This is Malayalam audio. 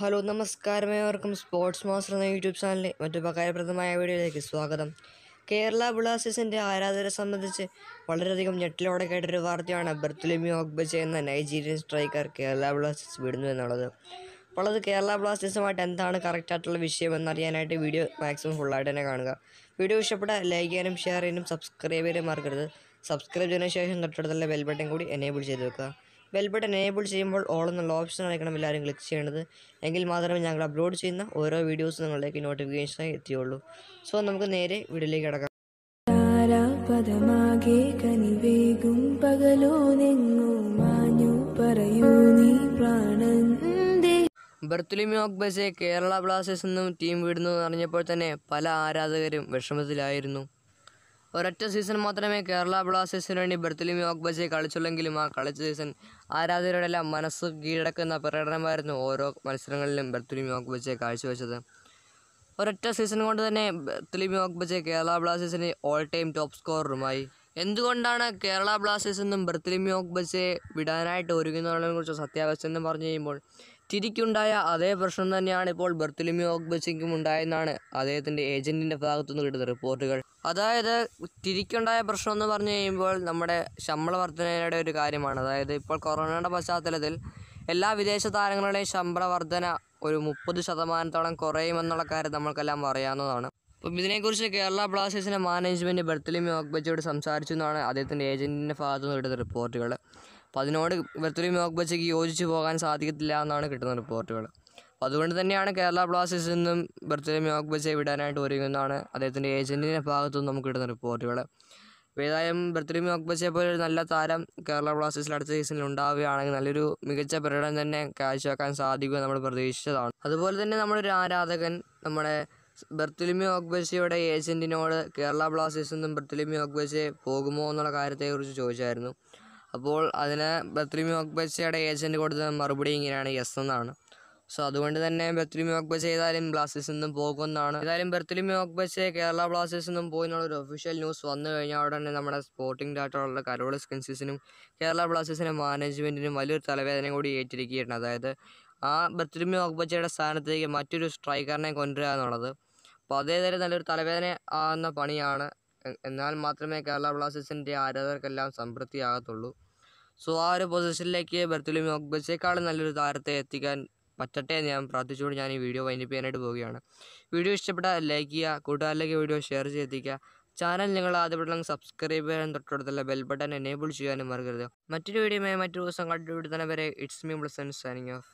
ഹലോ നമസ്കാരം ഏവർക്കും സ്പോർട്സ് മാസ്റ്റർ എന്ന യൂട്യൂബ് ചാനലിലെ മറ്റു ഉപകാരപ്രദമായ വീഡിയോയിലേക്ക് സ്വാഗതം കേരള ബ്ലാസ്റ്റേഴ്സിൻ്റെ ആരാധകരെ സംബന്ധിച്ച് വളരെയധികം ഞെട്ടിലോടെ കേട്ടൊരു വാർത്തയാണ് ബർത്തുലിമി ഓക്ബജ എന്ന നൈജീരിയൻ സ്ട്രൈക്കർ കേരള ബ്ലാസ്റ്റേഴ്സ് വിടുന്നു എന്നുള്ളത് അപ്പോൾ അത് കേരള ബ്ലാസ്റ്റേഴ്സുമായിട്ട് എന്താണ് കറക്റ്റായിട്ടുള്ള വിഷയം എന്നറിയാനായിട്ട് വീഡിയോ മാക്സിമം ഫുള്ളായിട്ട് തന്നെ കാണുക വീഡിയോ ഇഷ്ടപ്പെട്ടാൽ ലൈക്ക് ചെയ്യാനും ഷെയർ ചെയ്യാനും സബ്സ്ക്രൈബ് ചെയ്യാനും മറക്കരുത് സബ്സ്ക്രൈബ് ചെയ്തതിനു ശേഷം തൊട്ടടുത്തുള്ള ബെൽ ബട്ടൺ കൂടി എനേബിൾ ചെയ്ത് വെക്കുക ബെൽബട്ടൺ ബട്ടൺ എനേബിൾ ചെയ്യുമ്പോൾ ഓൾ എന്നുള്ള ഓപ്ഷൻ ആയിരിക്കണം എല്ലാവരും ക്ലിക്ക് ചെയ്യേണ്ടത് എങ്കിൽ മാത്രമേ ഞങ്ങൾ അപ്ലോഡ് ചെയ്യുന്ന ഓരോ വീഡിയോസും നിങ്ങളിലേക്ക് നോട്ടിഫിക്കേഷനായി എത്തിയുള്ളൂ സോ നമുക്ക് നേരെ വീഡിയോയിലേക്ക് അടക്കാം പദമാകെ കനിവേകും പകലോ നെങ്ങോ മാഞ്ഞു പറയൂ നീ പ്രാണൻ ബർത്തുലിമിയോ കേരള ബ്ലാസ്റ്റേഴ്സ് എന്നും ടീം വിടുന്നു എന്നറിഞ്ഞപ്പോൾ തന്നെ പല ആരാധകരും വിഷമത്തിലായിരുന്നു ഒരൊറ്റ സീസൺ മാത്രമേ കേരള ബ്ലാസ്റ്റേഴ്സിന് വേണ്ടി ബെർത്തലിമി ഓഗ്ബജെ കളിച്ചുള്ളെങ്കിലും ആ കളിച്ച സീസൺ എല്ലാം മനസ്സ് കീഴടക്കുന്ന പ്രകടനമായിരുന്നു ഓരോ മത്സരങ്ങളിലും ബെർത്തലിമി ഓഗ്ബജെ കാഴ്ചവെച്ചത് ഒരൊറ്റ സീസൺ കൊണ്ട് തന്നെ ബെർത്തലിമി ഓഗ്ബജെ കേരള ബ്ലാസ്റ്റേഴ്സിന് ഓൾ ടൈം ടോപ്പ് സ്കോററുമായി എന്തുകൊണ്ടാണ് കേരള ബ്ലാസ്റ്റേഴ്സ് എന്നും ബർത്തലിമിയോ ബസ്സെ വിടാനായിട്ട് കുറിച്ച് സത്യാവസ്ഥ എന്ന് പറഞ്ഞു കഴിയുമ്പോൾ തിരിക്കുണ്ടായ അതേ പ്രശ്നം തന്നെയാണ് ഇപ്പോൾ ബർത്തലിമിയോ ബസ്സിക്കും ഉണ്ടായെന്നാണ് അദ്ദേഹത്തിൻ്റെ ഏജൻറ്റിൻ്റെ ഭാഗത്തു നിന്ന് കിട്ടുന്ന റിപ്പോർട്ടുകൾ അതായത് തിരിക്കുണ്ടായ പ്രശ്നം എന്ന് പറഞ്ഞു കഴിയുമ്പോൾ നമ്മുടെ ശമ്പള വർധനയുടെ ഒരു കാര്യമാണ് അതായത് ഇപ്പോൾ കൊറോണയുടെ പശ്ചാത്തലത്തിൽ എല്ലാ വിദേശ താരങ്ങളുടെയും ശമ്പള വർധന ഒരു മുപ്പത് ശതമാനത്തോളം കുറയുമെന്നുള്ള കാര്യം നമ്മൾക്കെല്ലാം അറിയാവുന്നതാണ് അപ്പം ഇതിനെക്കുറിച്ച് കേരള ബ്ലാസ്റ്റേഴ്സിൻ്റെ മാനേജ്മെൻറ്റ് ബെർത്തലിമി ഓക്ബച്ചയോട് സംസാരിച്ചു എന്നാണ് അദ്ദേഹത്തിൻ്റെ ഏജൻറ്റിൻ്റെ ഭാഗത്തു നിന്ന് കിട്ടുന്ന റിപ്പോർട്ടുകൾ അപ്പോൾ അതിനോട് ബെർത്തലിമി ഓക്ബച്ചയ്ക്ക് യോജിച്ച് പോകാൻ സാധിക്കത്തില്ല എന്നാണ് കിട്ടുന്ന റിപ്പോർട്ടുകൾ അപ്പോൾ അതുകൊണ്ട് തന്നെയാണ് കേരള ബ്ലാസ്റ്റേഴ്സിൽ നിന്നും ബെർത്തലിമി ഓക്ബച്ചയെ വിടാനായിട്ട് ഒരുങ്ങുന്നതാണ് അദ്ദേഹത്തിൻ്റെ ഏജൻറ്റിൻ്റെ ഭാഗത്തു നിന്ന് നമുക്ക് കിട്ടുന്ന റിപ്പോർട്ടുകൾ അപ്പോൾ ഏതായാലും ബെർത്തലിമി ഓക്ബച്ചയെ പോലെ ഒരു നല്ല താരം കേരള ബ്ലാസ്റ്റേഴ്സിൽ അടുത്ത സീസണിൽ ഉണ്ടാവുകയാണെങ്കിൽ നല്ലൊരു മികച്ച പ്രകടനം തന്നെ കാഴ്ചവെക്കാൻ സാധിക്കുമെന്ന് നമ്മൾ പ്രതീക്ഷിച്ചതാണ് അതുപോലെ തന്നെ നമ്മളൊരു ആരാധകൻ നമ്മുടെ ബർത്തലിമി ഓഗ്ബസിയുടെ ഏജൻറ്റിനോട് കേരള ബ്ലാസ്റ്റേഴ്സിൽ നിന്നും ബർത്തലിമി ഓഗ്ബസെ പോകുമോ എന്നുള്ള കാര്യത്തെക്കുറിച്ച് ചോദിച്ചായിരുന്നു അപ്പോൾ അതിന് ബർത്തലിമി ഓഗ്ബസയുടെ ഏജൻറ്റ് കൊടുത്ത മറുപടി ഇങ്ങനെയാണ് യെസ് എന്നാണ് സോ അതുകൊണ്ട് തന്നെ ബർത്തലിമി ഓഗ്ബസ് ഏതായാലും ബ്ലാസ്റ്റേഴ്സിൽ നിന്നും പോകുമെന്നാണ് ഏതായാലും ബർത്തലിമി ഓഗ്ബസ് കേരള ബ്ലാസ്റ്റേഴ്സിൽ നിന്നും പോയി ഒരു ഒഫീഷ്യൽ ന്യൂസ് വന്നു കഴിഞ്ഞാൽ തന്നെ നമ്മുടെ സ്പോർട്ടിംഗ് ഡാറ്റയുള്ള കരോൾ സ്കിൻസിനും കേരള ബ്ലാസ്റ്റേഴ്സിനും മാനേജ്മെൻറ്റിനും വലിയൊരു തലവേദന കൂടി ഏറ്റിരിക്കുകയാണ് അതായത് ആ ബർത്തലിമി ഓഗ്ബച്ചയുടെ സ്ഥാനത്തേക്ക് മറ്റൊരു സ്ട്രൈക്കറിനെ കൊണ്ടുവരിക എന്നുള്ളത് അപ്പോൾ നല്ലൊരു തലവേദന ആകുന്ന പണിയാണ് എന്നാൽ മാത്രമേ കേരള ബ്ലാസ്റ്റേഴ്സിൻ്റെ ആരാധകർക്കെല്ലാം സംതൃപ്തിയാകത്തുള്ളൂ സോ ആ ഒരു പൊസിഷനിലേക്ക് ബെർത്തുലിമി ഒഗ്ബച്ചേക്കാളും നല്ലൊരു താരത്തെ എത്തിക്കാൻ പറ്റട്ടെ എന്ന് ഞാൻ പ്രാർത്ഥിച്ചുകൊണ്ട് ഞാൻ ഈ വീഡിയോ വൈൻഡപ്പ് ചെയ്യാനായിട്ട് പോവുകയാണ് വീഡിയോ ഇഷ്ടപ്പെട്ടാൽ ലൈക്ക് ചെയ്യുക കൂട്ടുകാരിലേക്ക് വീഡിയോ ഷെയർ ചെയ്തിരിക്കുക ചാനൽ നിങ്ങൾ ആദ്യപ്പെട്ടെങ്കിൽ സബ്സ്ക്രൈബ് ചെയ്യാൻ തൊട്ടടുത്തുള്ള ബെൽ ബട്ടൺ എനേബിൾ ചെയ്യാനും മറക്കരുത് മറ്റൊരു വീഡിയോ മറ്റൊരു ദിവസം കണ്ടുപിടി വരെ ഇറ്റ്സ് മീ പ്ലസൻ സൈനിങ് ഓഫ്